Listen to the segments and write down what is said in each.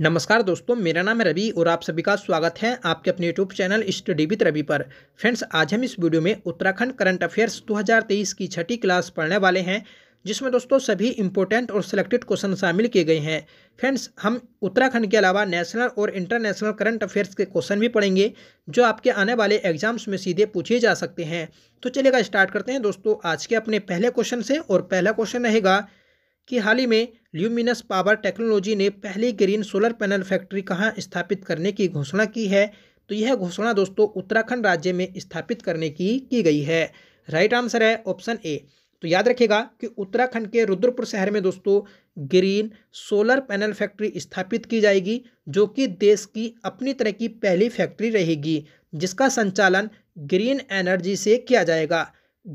नमस्कार दोस्तों मेरा नाम है रवि और आप सभी का स्वागत है आपके अपने YouTube channel study with Ravi पर फ्रेंड्स आज हम इस वीडियो में उत्तराखंड करंट अफेयर्स 2023 की छठी क्लास पढ़ने वाले हैं जिसमें दोस्तों सभी इंपॉर्टेंट और सिलेक्टेड क्वेश्चन शामिल किए गए हैं फ्रेंड्स हम उत्तराखंड के अलावा नेशनल और इंटरनेशनल करंट अफेयर्स के क्वेश्चन भी पढ़ेंगे जो आपके आने वाले एग्जाम्स में सीधे पूछे जा सकते हैं तो चलेगा स्टार्ट करते हैं दोस्तों आज के अपने पहले क्वेश्चन से और पहला क्वेश्चन रहेगा कि हाल ही में ल्यूमिनस पावर टेक्नोलॉजी ने पहली ग्रीन सोलर पैनल फैक्ट्री कहाँ स्थापित करने की घोषणा की है तो यह घोषणा दोस्तों उत्तराखंड राज्य में स्थापित करने की की गई है राइट आंसर है ऑप्शन ए तो याद रखिएगा कि उत्तराखंड के रुद्रपुर शहर में दोस्तों ग्रीन सोलर पैनल फैक्ट्री स्थापित की जाएगी जो कि देश की अपनी तरह की पहली फैक्ट्री रहेगी जिसका संचालन ग्रीन एनर्जी से किया जाएगा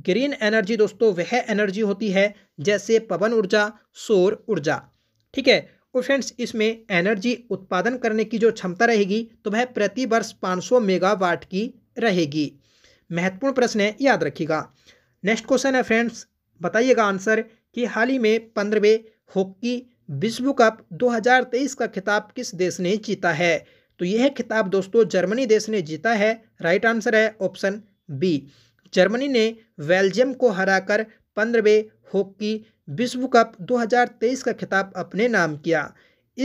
ग्रीन एनर्जी दोस्तों वह एनर्जी होती है जैसे पवन ऊर्जा सौर ऊर्जा ठीक है और तो फ्रेंड्स इसमें एनर्जी उत्पादन करने की जो क्षमता रहेगी तो वह प्रति वर्ष 500 मेगावाट की रहेगी महत्वपूर्ण प्रश्न है याद रखिएगा नेक्स्ट क्वेश्चन है फ्रेंड्स बताइएगा आंसर कि हाल ही में पंद्रहवें हॉकी विश्व कप 2023 का खिताब किस देश ने जीता है तो यह खिताब दोस्तों जर्मनी देश ने जीता है राइट आंसर है ऑप्शन बी जर्मनी ने बेल्जियम को हराकर पंद्रहवें हॉकी विश्व कप 2023 का खिताब अपने नाम किया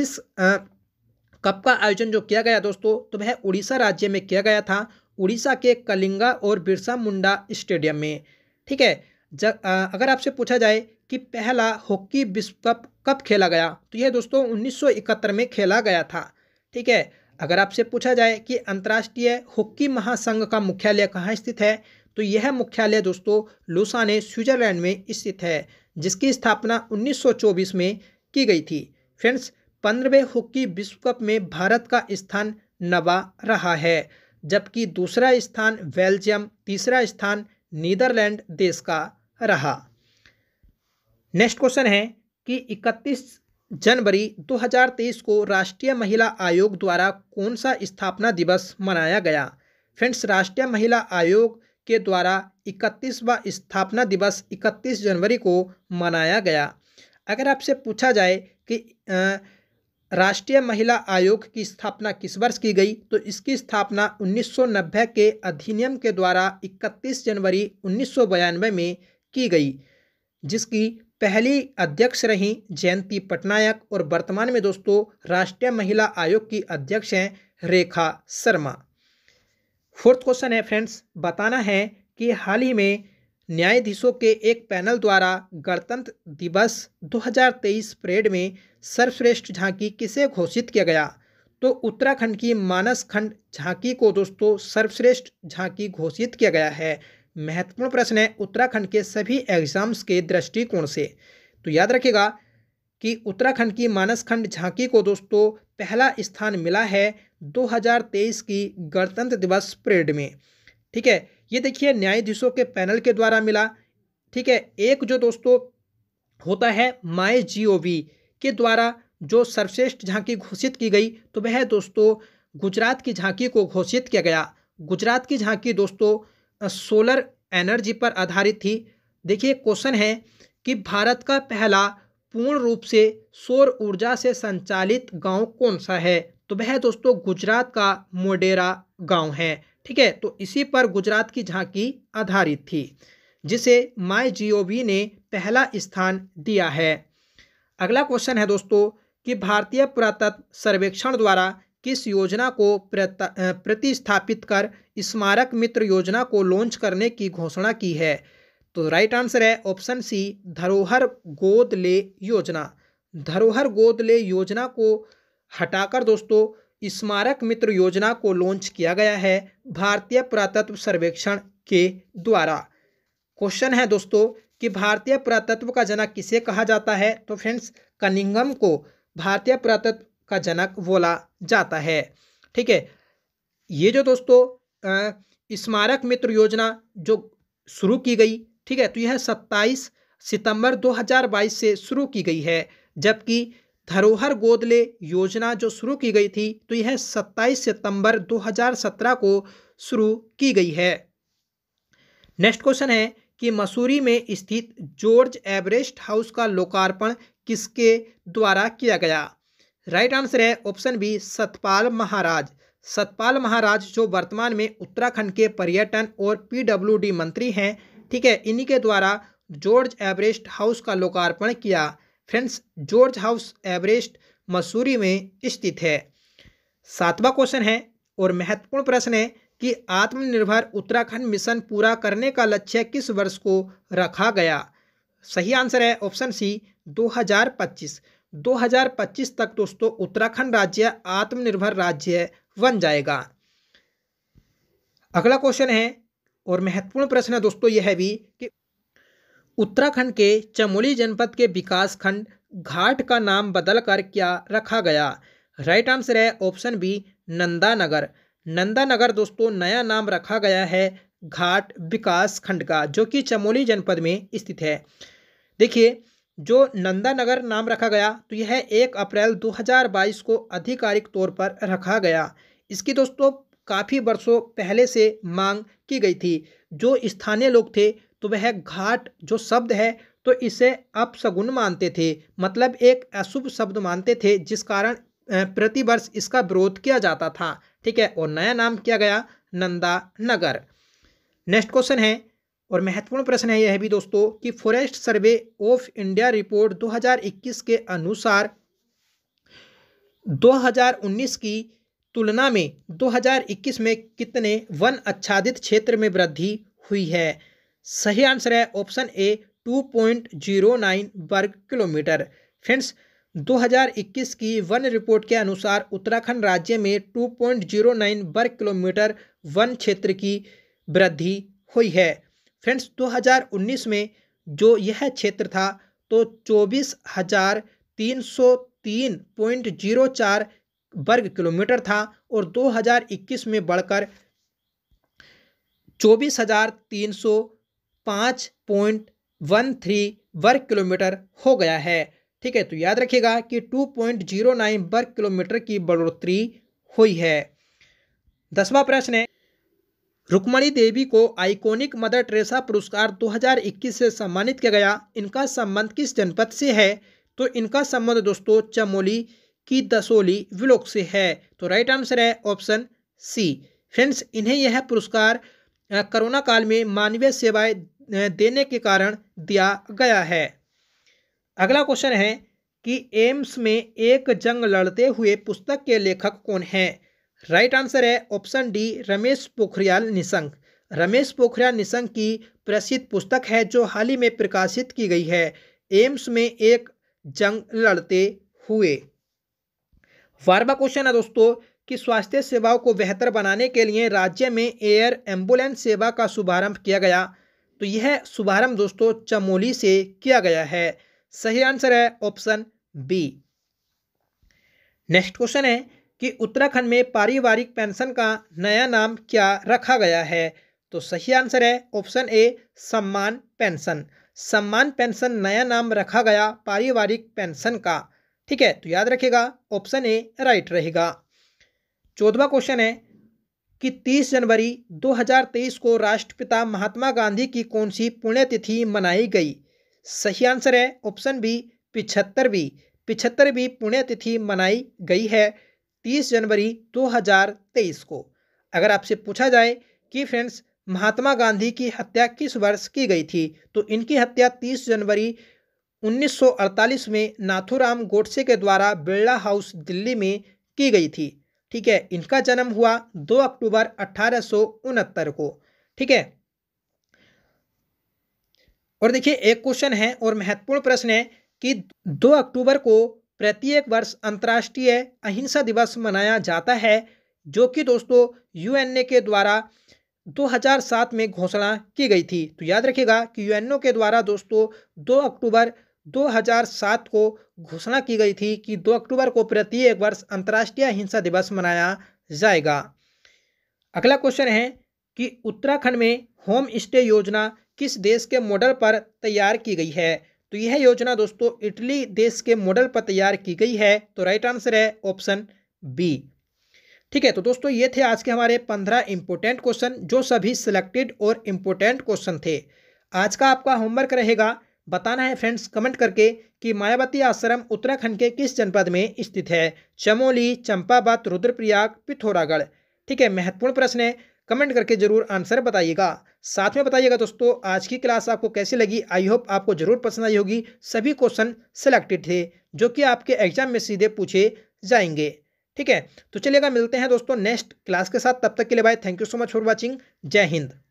इस आ, कप का आयोजन जो किया गया दोस्तों तो वह उड़ीसा राज्य में किया गया था उड़ीसा के कलिंगा और बिरसा मुंडा स्टेडियम में ठीक है जब अगर आपसे पूछा जाए कि पहला हॉकी विश्व कप कब खेला गया तो यह दोस्तों 1971 में खेला गया था ठीक है अगर आपसे पूछा जाए कि अंतर्राष्ट्रीय हॉकी महासंघ का मुख्यालय कहाँ स्थित है तो यह मुख्यालय दोस्तों लुसाने स्विट्जरलैंड में स्थित है जिसकी स्थापना 1924 में की गई थी फ्रेंड्स पंद्रहवें हॉकी विश्व कप में भारत का स्थान नवा रहा है जबकि दूसरा स्थान बेल्जियम तीसरा स्थान नीदरलैंड देश का रहा नेक्स्ट क्वेश्चन है कि 31 जनवरी 2023 को राष्ट्रीय महिला आयोग द्वारा कौन सा स्थापना दिवस मनाया गया फ्रेंड्स राष्ट्रीय महिला आयोग के द्वारा इकतीसवा स्थापना दिवस 31 जनवरी को मनाया गया अगर आपसे पूछा जाए कि राष्ट्रीय महिला आयोग की स्थापना किस वर्ष की गई तो इसकी स्थापना 1990 के अधिनियम के द्वारा 31 जनवरी उन्नीस में की गई जिसकी पहली अध्यक्ष रहीं जयंती पटनायक और वर्तमान में दोस्तों राष्ट्रीय महिला आयोग की अध्यक्ष हैं रेखा शर्मा फोर्थ क्वेश्चन है फ्रेंड्स बताना है कि हाल ही में न्यायाधीशों के एक पैनल द्वारा गणतंत्र दिवस 2023 परेड में सर्वश्रेष्ठ झांकी किसे घोषित किया गया तो उत्तराखंड की मानस खंड झांकी को दोस्तों सर्वश्रेष्ठ झांकी घोषित किया गया है महत्वपूर्ण प्रश्न है उत्तराखंड के सभी एग्जाम्स के दृष्टिकोण से तो याद रखिएगा कि उत्तराखंड की मानसखंड झांकी को दोस्तों पहला स्थान मिला है 2023 की गणतंत्र दिवस परेड में ठीक है ये देखिए न्यायाधीशों के पैनल के द्वारा मिला ठीक है एक जो दोस्तों होता है माई जी के द्वारा जो सर्वश्रेष्ठ झांकी घोषित की गई तो वह दोस्तों गुजरात की झांकी को घोषित किया गया गुजरात की झांकी दोस्तों सोलर एनर्जी पर आधारित थी देखिए क्वेश्चन है कि भारत का पहला पूर्ण रूप से सौर ऊर्जा से संचालित गांव कौन सा है तो वह दोस्तों गुजरात का मोडेरा गांव है ठीक है तो इसी पर गुजरात की झांकी आधारित थी जिसे माई जी ने पहला स्थान दिया है अगला क्वेश्चन है दोस्तों कि भारतीय पुरातत्व सर्वेक्षण द्वारा किस योजना को प्रतिस्थापित कर स्मारक मित्र योजना को लॉन्च करने की घोषणा की है तो राइट आंसर है ऑप्शन सी धरोहर गोद ले योजना धरोहर गोद ले योजना को हटाकर दोस्तों स्मारक मित्र योजना को लॉन्च किया गया है भारतीय पुरातत्व सर्वेक्षण के द्वारा क्वेश्चन है दोस्तों कि भारतीय पुरातत्व का जनक किसे कहा जाता है तो फ्रेंड्स कनिंगम को भारतीय पुरातत्व का जनक बोला जाता है ठीक है ये जो दोस्तों स्मारक मित्र योजना जो शुरू की गई ठीक है तो यह सत्ताईस सितंबर 2022 से शुरू की गई है जबकि धरोहर गोदले योजना जो शुरू की गई थी तो यह 27 सितंबर 2017 को शुरू की गई है नेक्स्ट क्वेश्चन है कि मसूरी में स्थित जॉर्ज एवरेस्ट हाउस का लोकार्पण किसके द्वारा किया गया राइट आंसर है ऑप्शन बी सतपाल महाराज सतपाल महाराज जो वर्तमान में उत्तराखंड के पर्यटन और पीडब्ल्यूडी मंत्री हैं ठीक है इन्हीं के द्वारा जॉर्ज एवरेस्ट हाउस का लोकार्पण किया friends George house Everest Mussoorie में स्थित है सातवां क्वेश्चन है और महत्वपूर्ण प्रश्न है कि आत्मनिर्भर उत्तराखंड मिशन पूरा करने का लक्ष्य किस वर्ष को रखा गया सही आंसर है ऑप्शन सी 2025 2025 तक दोस्तों उत्तराखंड राज्य आत्मनिर्भर राज्य बन जाएगा अगला क्वेश्चन है और महत्वपूर्ण प्रश्न है दोस्तों यह भी कि उत्तराखंड के चमोली जनपद के विकास खंड घाट का नाम बदल कर क्या रखा गया राइट आंसर है ऑप्शन बी नंदा नगर नंदा नगर दोस्तों नया नाम रखा गया है घाट विकास खंड का जो कि चमोली जनपद में स्थित है देखिए जो नंदा नगर नाम रखा गया तो यह एक अप्रैल 2022 को आधिकारिक तौर पर रखा गया इसकी दोस्तों काफ़ी वर्षों पहले से मांग की गई थी जो स्थानीय लोग थे तो वह घाट जो शब्द है तो इसे अपशगुन मानते थे मतलब एक अशुभ शब्द मानते थे जिस कारण प्रतिवर्ष इसका विरोध किया जाता था ठीक है और नया नाम किया गया नंदा नगर नेक्स्ट क्वेश्चन है और महत्वपूर्ण प्रश्न है यह भी दोस्तों कि forest survey of India report 2021 के अनुसार 2019 की तुलना में 2021 में कितने वन आच्छादित क्षेत्र में वृद्धि हुई है सही आंसर है ऑप्शन ए 2.09 वर्ग किलोमीटर फ्रेंड्स 2021 की वन रिपोर्ट के अनुसार उत्तराखंड राज्य में 2.09 वर्ग किलोमीटर वन क्षेत्र की वृद्धि हुई है फ्रेंड्स 2019 में जो यह क्षेत्र था तो चौबीस हजार तीन सौ तीन पॉइंट जीरो चार वर्ग किलोमीटर था और 2021 में बढ़कर चौबीस हजार तीन सौ पॉइंट वर्ग किलोमीटर हो गया है ठीक है तो याद रखिएगा कि टू पॉइंट जीरो नाइन वर्ग किलोमीटर की बढ़ोतरी हुई है दसवा प्रश्न है रुकमणी देवी को आइकॉनिक मदर ट्रेसा पुरस्कार 2021 से सम्मानित किया गया इनका संबंध किस जनपद से है तो इनका संबंध दोस्तों चमोली की दसोली विलोक से है तो राइट आंसर है ऑप्शन सी फ्रेंड्स इन्हें यह पुरस्कार कोरोना काल में मानवीय सेवाएं देने के कारण दिया गया है अगला क्वेश्चन है कि एम्स में एक जंग लड़ते हुए पुस्तक के लेखक कौन हैं राइट आंसर है ऑप्शन डी रमेश पोखरियाल निशंक रमेश पोखरियाल निशंक की प्रसिद्ध पुस्तक है जो हाल ही में प्रकाशित की गई है एम्स में एक जंग लड़ते हुए बारहवा क्वेश्चन है दोस्तों कि स्वास्थ्य सेवाओं को बेहतर बनाने के लिए राज्य में एयर एम्बुलेंस सेवा का शुभारंभ किया गया तो यह शुभारंभ दोस्तों चमोली से किया गया है सही आंसर है ऑप्शन बी नेक्स्ट क्वेश्चन है कि उत्तराखंड में पारिवारिक पेंशन का नया नाम क्या रखा गया है तो सही आंसर है ऑप्शन ए सम्मान पेंशन सम्मान पेंशन नया नाम रखा गया पारिवारिक पेंशन का ठीक है तो याद रखिएगा ऑप्शन ए राइट रहेगा चौदवा क्वेश्चन है कि 30 जनवरी 2023 को राष्ट्रपिता महात्मा गांधी की कौन सी पुण्यतिथि मनाई गई सही आंसर है ऑप्शन बी पिछहत्तरवीं पिछहत्तरवीं पुण्यतिथि मनाई गई है 30 जनवरी 2023 को अगर आपसे पूछा जाए कि फ्रेंड्स महात्मा गांधी की हत्या किस वर्ष की गई थी तो इनकी हत्या 30 जनवरी 1948 में नाथुराम गोडसे के द्वारा बिरला हाउस दिल्ली में की गई थी ठीक है इनका जन्म हुआ 2 अक्टूबर अठारह को ठीक है और देखिए एक क्वेश्चन है और महत्वपूर्ण प्रश्न है कि 2 अक्टूबर को प्रत्येक वर्ष अंतर्राष्ट्रीय अहिंसा दिवस मनाया जाता है जो कि दोस्तों यूएनए के द्वारा 2007 में घोषणा की गई थी तो याद रखिएगा कि यूएनओ के द्वारा दोस्तों 2 अक्टूबर 2007 को घोषणा की गई थी कि 2 अक्टूबर को प्रत्येक वर्ष अंतर्राष्ट्रीय हिंसा दिवस मनाया जाएगा अगला क्वेश्चन है कि उत्तराखंड में होम स्टे योजना किस देश के मॉडल पर तैयार की गई है तो यह योजना दोस्तों इटली देश के मॉडल पर तैयार की गई है तो राइट आंसर है ऑप्शन बी ठीक है तो दोस्तों ये थे आज के हमारे पंद्रह इंपोर्टेंट क्वेश्चन जो सभी सिलेक्टेड और इम्पोर्टेंट क्वेश्चन थे आज का आपका होमवर्क रहेगा बताना है फ्रेंड्स कमेंट करके कि मायावती आश्रम उत्तराखंड के किस जनपद में स्थित है चमोली चंपावत रुद्रप्रयाग पिथौरागढ़ ठीक है महत्वपूर्ण प्रश्न है कमेंट करके जरूर आंसर बताइएगा साथ में बताइएगा दोस्तों आज की क्लास आपको कैसी लगी आई होप आपको जरूर पसंद आई होगी सभी क्वेश्चन सेलेक्टेड थे जो कि आपके एग्जाम में सीधे पूछे जाएंगे ठीक है तो चलिएगा मिलते हैं दोस्तों नेक्स्ट क्लास के साथ तब तक के लिए bye thank you so much for watching जय हिंद